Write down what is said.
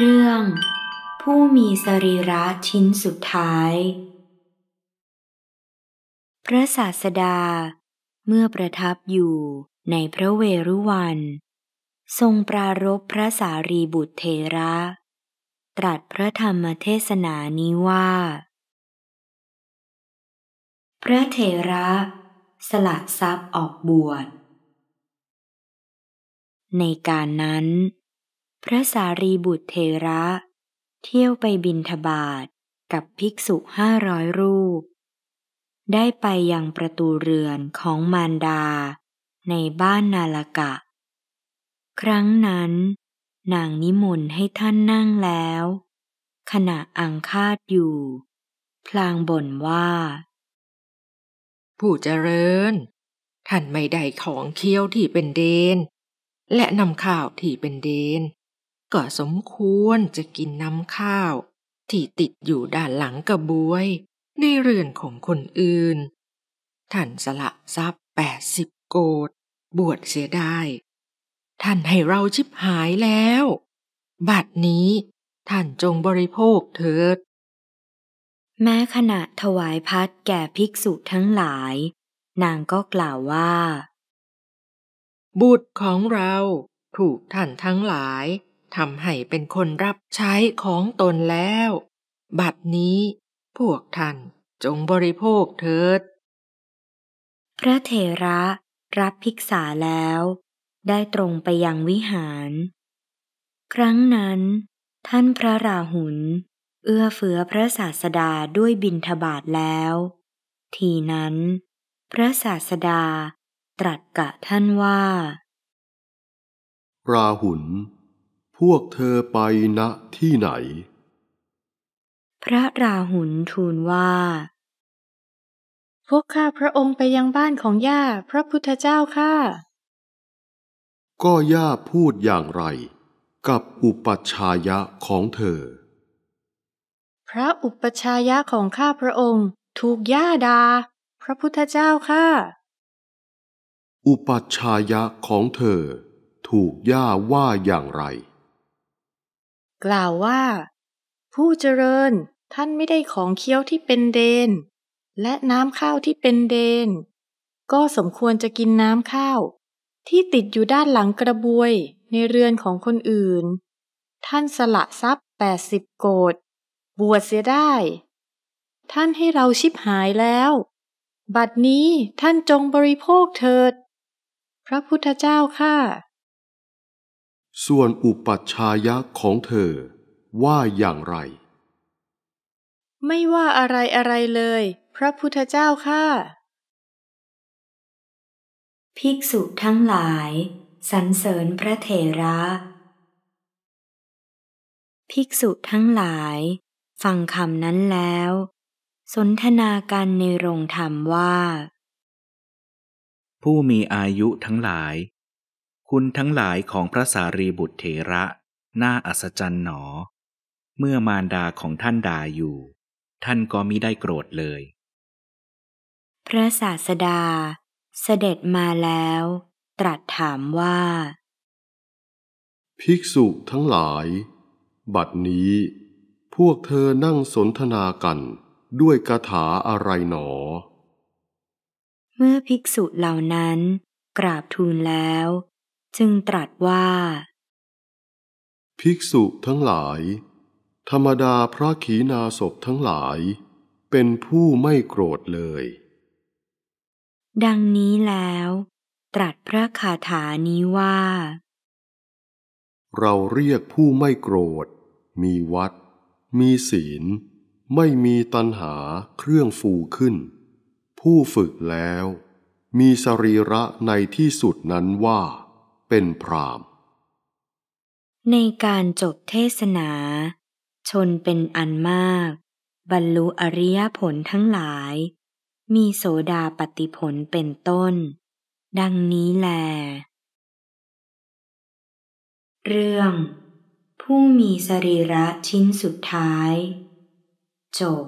เรื่องผู้มีสรีระชิ้นสุดท้าย พระศาสดาเมื่อประทับอยู่ในพระเวรุวัน ทรงปรารบพระสารีบุตรเทระ ตรัสพระธรรมเทศนานี้ว่า พระเทระสละทรัพย์ออกบวช ในการนั้นพระสารีบุตรเทระเที่ยวไปบินทบาทกับภิกษุห้าร้อยรูป ได้ไปยังประตูเรือนของมารดาในบ้านนาลกะ ครั้งนั้นนางนิมนต์ให้ท่านนั่งแล้ว ขณะอังคาดอยู่ พลางบ่นว่า ผู้เจริญ ท่านไม่ได้ของเคี้ยวที่เป็นเดน และนำข้าวที่เป็นเดนก็สมควรจะกินน้ำข้าว ที่ติดอยู่ด้านหลังกระบวย ในเรือนของคนอื่น ท่านสละทรัพย์แปดสิบโกด บวชเสียได้ ท่านให้เราชิบหายแล้ว บัดนี้ท่านจงบริโภคเถิด แม้ขณะถวายพัดแก่ภิกษุทั้งหลาย นางก็กล่าวว่าบุตรของเราถูกท่านทั้งหลายทำให้เป็นคนรับใช้ของตนแล้ว บัดนี้พวกท่าน จงบริโภคเถิด พระเถระรับภิกษาแล้วได้ตรงไปยังวิหาร ครั้งนั้น ท่านพระราหุลเอื้อเฟื้อพระศาสดาด้วยบินทบาทแล้ว ทีนั้น พระศาสดาตรัสกับท่านว่า ราหุลพวกเธอไปณที่ไหน พระราหุลทูลว่า พวกข้าพระองค์ไปยังบ้านของย่าพระพุทธเจ้าค่ะก็ย่าพูดอย่างไรกับอุปัชายะของเธอ พระอุปัชายะของข้าพระองค์ถูกย่าดาพระพุทธเจ้าค่ะอุปัชายะของเธอ ถูกย่าว่าอย่างไรกล่าวว่าผู้เจริญท่านไม่ได้ของเคี้ยวที่เป็นเดน และน้ำข้าวที่เป็นเดน ก็สมควรจะกินน้ำข้าว ที่ติดอยู่ด้านหลังกระบวยในเรือนของคนอื่น ท่านสละทรัพย์แปดสิบโกดบวชเสียได้ ท่านให้เราชิบหายแล้ว บัดนี้ท่านจงบริโภคเถิด พระพุทธเจ้าค่ะส่วนอุปัชฌายะของเธอ ว่าอย่างไร ไม่ว่าอะไรอะไรเลย พระพุทธเจ้าค่ะ ภิกษุทั้งหลาย สรรเสริญพระเถระ ภิกษุทั้งหลาย ฟังคำนั้นแล้ว สนทนากันในโรงธรรมว่า ผู้มีอายุทั้งหลายคุณทั้งหลายของพระสารีบุตรเถระน่าอัศจรรย์หนอ เมื่อมารดาของท่านด่าอยู่ ท่านก็มิได้โกรธเลย พระศาสดาเสด็จมาแล้ว ตรัสถามว่า ภิกษุทั้งหลาย บัดนี้ พวกเธอนั่งสนทนากันด้วยคาถาอะไรหนอ เมื่อภิกษุเหล่านั้นกราบทูลแล้วจึงตรัสว่า ภิกษุทั้งหลาย ธรรมดาพระขีนาศพทั้งหลายเป็นผู้ไม่โกรธเลย ดังนี้แล้ว ตรัสพระคาถานี้ว่า เราเรียกผู้ไม่โกรธ มีวัด มีศีล ไม่มีตัณหาเครื่องฟูขึ้น ผู้ฝึกแล้ว มีสรีระในที่สุดนั้นว่าเป็นพรามในการจบเทศนา ชนเป็นอันมาก บรรลุอริยผลทั้งหลาย มีโสดาปฏิผลเป็นต้น ดังนี้แล เรื่อง ผู้มีสรีระชิ้นสุดท้าย จบ